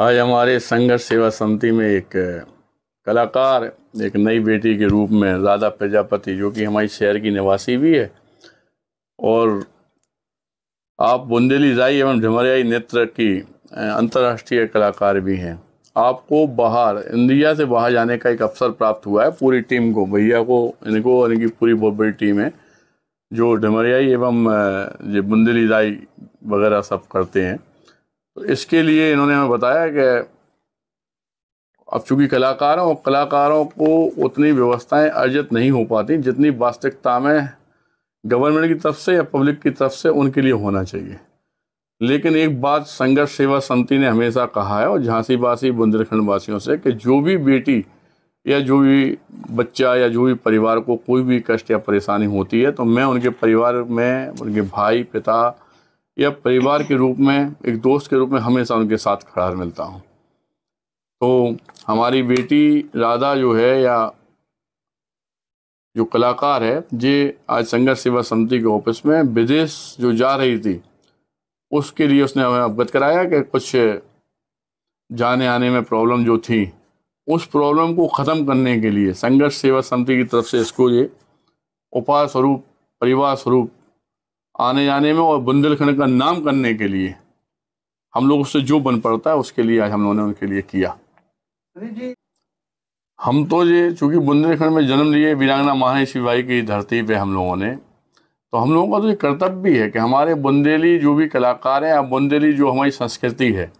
आज हमारे संघर्ष सेवा समिति में एक कलाकार एक नई बेटी के रूप में राधा प्रजापति जो कि हमारी शहर की निवासी भी है और आप बुंदेली राई एवं झमरियाई नेत्र की अंतर्राष्ट्रीय कलाकार भी हैं आपको बाहर इंडिया से बाहर जाने का एक अवसर प्राप्त हुआ है पूरी टीम को भैया को इनको और इनकी पूरी बहुत बड़ी टीम है जो ढमरियाई एवं ये बुंदेली राई वगैरह सब करते हैं तो इसके लिए इन्होंने हमें बताया कि अब चूंकि कलाकारों कलाकारों को उतनी व्यवस्थाएं अर्जित नहीं हो पाती जितनी वास्तविकता में गवर्नमेंट की तरफ से या पब्लिक की तरफ से उनके लिए होना चाहिए लेकिन एक बात संघर्ष सेवा समिति ने हमेशा कहा है और झांसी वासी बुंदेलखंड वासियों से कि जो भी बेटी या जो भी बच्चा या जो भी परिवार को कोई भी कष्ट या परेशानी होती है तो मैं उनके परिवार में उनके भाई पिता या परिवार के रूप में एक दोस्त के रूप में हमेशा उनके साथ खड़ा मिलता हूँ तो हमारी बेटी राधा जो है या जो कलाकार है जे आज संघर्ष सेवा समिति के ऑफिस में विदेश जो जा रही थी उसके लिए उसने हमें अवगत कराया कि कुछ जाने आने में प्रॉब्लम जो थी उस प्रॉब्लम को ख़त्म करने के लिए संघर्ष सेवा समिति की तरफ से इसको ये उपहार स्वरूप परिवार स्वरूप आने जाने में और बुंदेलखंड का नाम करने के लिए हम लोग उससे जो बन पड़ता है उसके लिए आज हम लोगों ने उनके लिए किया हम तो ये चूंकि बुंदेलखंड में जन्म लिए वीरांगना महानेश्वरी बाई की धरती पे हम लोगों ने तो हम लोगों का तो ये कर्तव्य भी है कि हमारे बुंदेली जो भी कलाकार हैं या बुंदेली जो हमारी संस्कृति है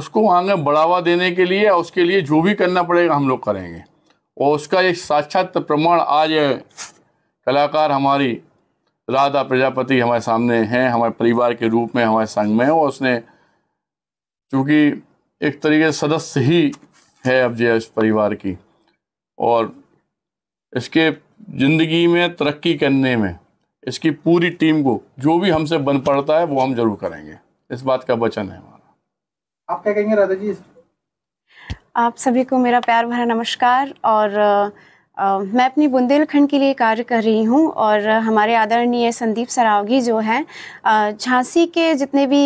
उसको आगे बढ़ावा देने के लिए उसके लिए जो भी करना पड़ेगा हम लोग करेंगे और उसका एक साक्षात प्रमाण आज कलाकार हमारी राधा प्रजापति हमारे सामने हैं हमारे परिवार के रूप में हमारे संग में और उसने चूँकि एक तरीके से सदस्य ही है अब जय इस परिवार की और इसके ज़िंदगी में तरक्की करने में इसकी पूरी टीम को जो भी हमसे बन पड़ता है वो हम जरूर करेंगे इस बात का वचन है हमारा आप क्या कहेंगे राधा जी आप सभी को मेरा प्यार भरा नमस्कार और Uh, मैं अपनी बुंदेलखंड के लिए कार्य कर रही हूँ और हमारे आदरणीय संदीप सरावगी जो हैं झांसी के जितने भी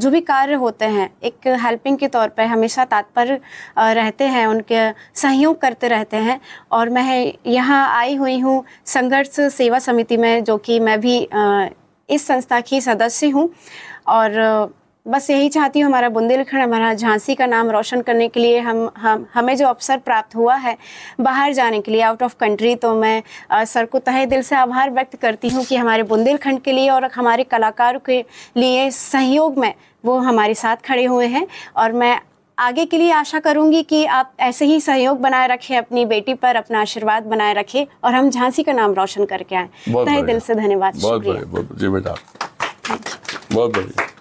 जो भी कार्य होते हैं एक हेल्पिंग के तौर पर हमेशा तात्पर्य रहते हैं उनके सहयोग करते रहते हैं और मैं यहाँ आई हुई हूँ संघर्ष सेवा समिति में जो कि मैं भी इस संस्था की सदस्य हूँ और बस यही चाहती हूँ हमारा बुंदेलखंड हमारा झांसी का नाम रोशन करने के लिए हम हम हमें जो अवसर प्राप्त हुआ है बाहर जाने के लिए आउट ऑफ कंट्री तो मैं आ, सर को तहे दिल से आभार व्यक्त करती हूँ कि हमारे बुंदेलखंड के लिए और हमारे कलाकारों के लिए सहयोग में वो हमारे साथ खड़े हुए हैं और मैं आगे के लिए आशा करूंगी कि आप ऐसे ही सहयोग बनाए रखें अपनी बेटी पर अपना आशीर्वाद बनाए रखें और हम झांसी का नाम रोशन करके आए तहे दिल से धन्यवाद बहुत बहुत बढ़िया